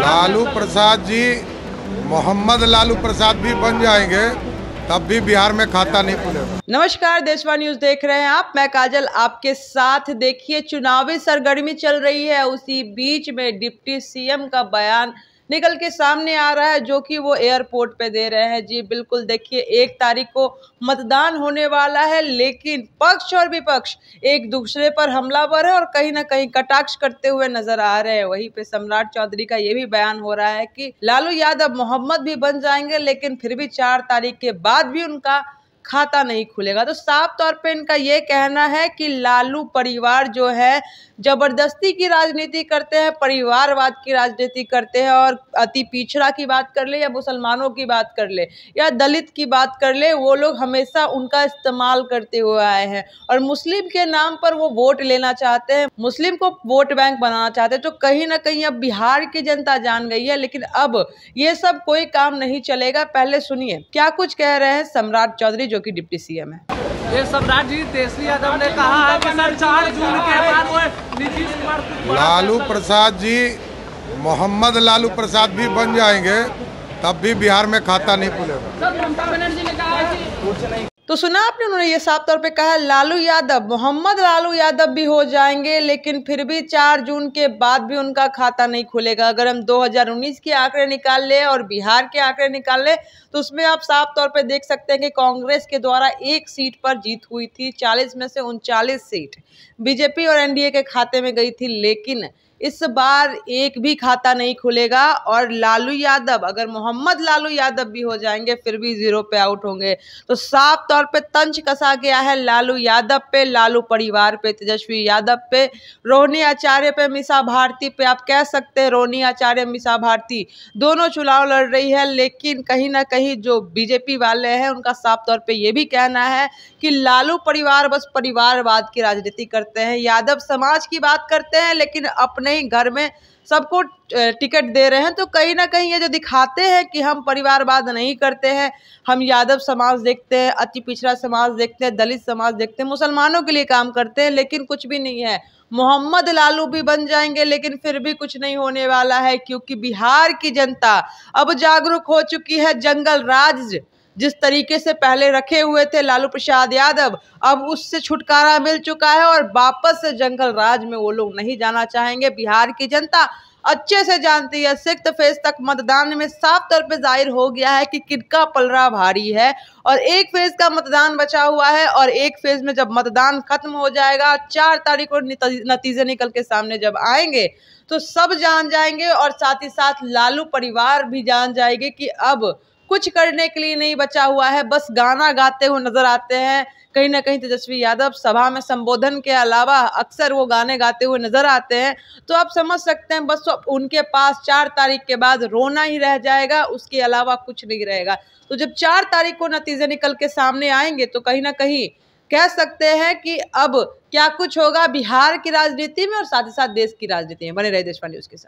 लालू प्रसाद जी मोहम्मद लालू प्रसाद भी बन जाएंगे तब भी बिहार में खाता नहीं खुलेगा नमस्कार देशवा न्यूज देख रहे हैं आप मैं काजल आपके साथ देखिए चुनावी सरगर्मी चल रही है उसी बीच में डिप्टी सीएम का बयान निकल के सामने आ रहा है जो कि वो एयरपोर्ट पे दे रहे हैं जी बिल्कुल देखिए एक तारीख को मतदान होने वाला है लेकिन पक्ष और विपक्ष एक दूसरे पर हमलावर है और कहीं ना कहीं कटाक्ष करते हुए नजर आ रहे हैं वहीं पे सम्राट चौधरी का ये भी बयान हो रहा है कि लालू यादव मोहम्मद भी बन जाएंगे लेकिन फिर भी चार तारीख के बाद भी उनका खाता नहीं खुलेगा तो साफ तौर पे इनका ये कहना है कि लालू परिवार जो है जबरदस्ती की राजनीति करते हैं परिवारवाद की राजनीति करते हैं और अति पिछड़ा की बात कर ले या मुसलमानों की बात कर ले या दलित की बात कर ले वो लोग हमेशा उनका इस्तेमाल करते हुए आए हैं और मुस्लिम के नाम पर वो वोट लेना चाहते हैं मुस्लिम को वोट बैंक बनाना चाहते हैं तो कहीं ना कहीं अब बिहार की जनता जान गई है लेकिन अब ये सब कोई काम नहीं चलेगा पहले सुनिए क्या कुछ कह रहे हैं सम्राट चौधरी जो जो कि डिप्टी सीएम है ये सब जी तेजस्वी यादव ने कहा है कि सर चार जून के बाद वो नीतीश कुमार लालू प्रसाद जी मोहम्मद लालू प्रसाद भी बन जाएंगे तब भी बिहार में खाता नहीं खुलेगा तो सुना आपने उन्होंने ये साफ तौर पे कहा लालू यादव मोहम्मद लालू यादव भी हो जाएंगे लेकिन फिर भी चार जून के बाद भी उनका खाता नहीं खुलेगा अगर हम 2019 के आंकड़े निकाल लें और बिहार के आंकड़े निकाल लें तो उसमें आप साफ तौर पे देख सकते हैं कि कांग्रेस के द्वारा एक सीट पर जीत हुई थी चालीस में से उनचालीस सीट बीजेपी और एनडीए के खाते में गई थी लेकिन इस बार एक भी खाता नहीं खुलेगा और लालू यादव अगर मोहम्मद लालू यादव भी हो जाएंगे फिर भी जीरो पे आउट होंगे तो साफ तौर पे तंज कसा गया है लालू यादव पे लालू परिवार पे तेजस्वी यादव पे रोहिणी आचार्य पे मिसा भारती पे आप कह सकते हैं रोहिणी आचार्य मिसा भारती दोनों चुनाव लड़ रही है लेकिन कहीं ना कहीं जो बीजेपी वाले हैं उनका साफ तौर पर यह भी कहना है कि लालू परिवार बस परिवारवाद की राजनीति करते हैं यादव समाज की बात करते हैं लेकिन अपने नहीं घर में सबको टिकट दे रहे हैं तो कहीं ना कहीं ये जो दिखाते हैं कि हम परिवारवाद नहीं करते हैं हम यादव समाज देखते हैं अति पिछड़ा समाज देखते हैं दलित समाज देखते हैं मुसलमानों के लिए काम करते हैं लेकिन कुछ भी नहीं है मोहम्मद लालू भी बन जाएंगे लेकिन फिर भी कुछ नहीं होने वाला है क्योंकि बिहार की जनता अब जागरूक हो चुकी है जंगल राज जिस तरीके से पहले रखे हुए थे लालू प्रसाद यादव अब उससे छुटकारा मिल चुका है और वापस से जंगल राज में वो लोग नहीं जाना चाहेंगे बिहार की जनता अच्छे से जानती है सिक्स फेज तक मतदान में साफ तौर पर जाहिर हो गया है कि किनका पलरा भारी है और एक फेज का मतदान बचा हुआ है और एक फेज में जब मतदान खत्म हो जाएगा चार तारीख को नतीजे निकल के सामने जब आएंगे तो सब जान जाएंगे और साथ ही साथ लालू परिवार भी जान जाएंगे कि अब कुछ करने के लिए नहीं बचा हुआ है बस गाना गाते हुए नजर आते हैं कहीं ना कहीं तेजस्वी यादव सभा में संबोधन के अलावा अक्सर वो गाने गाते हुए नजर आते हैं तो आप समझ सकते हैं बस उनके पास चार तारीख के बाद रोना ही रह जाएगा उसके अलावा कुछ नहीं रहेगा तो जब चार तारीख को नतीजे निकल के सामने आएंगे तो कहीं ना कहीं कह सकते हैं कि अब क्या कुछ होगा बिहार की राजनीति में और साथ ही साथ देश की राजनीति में बने रहे देशपाल न्यूज के साथ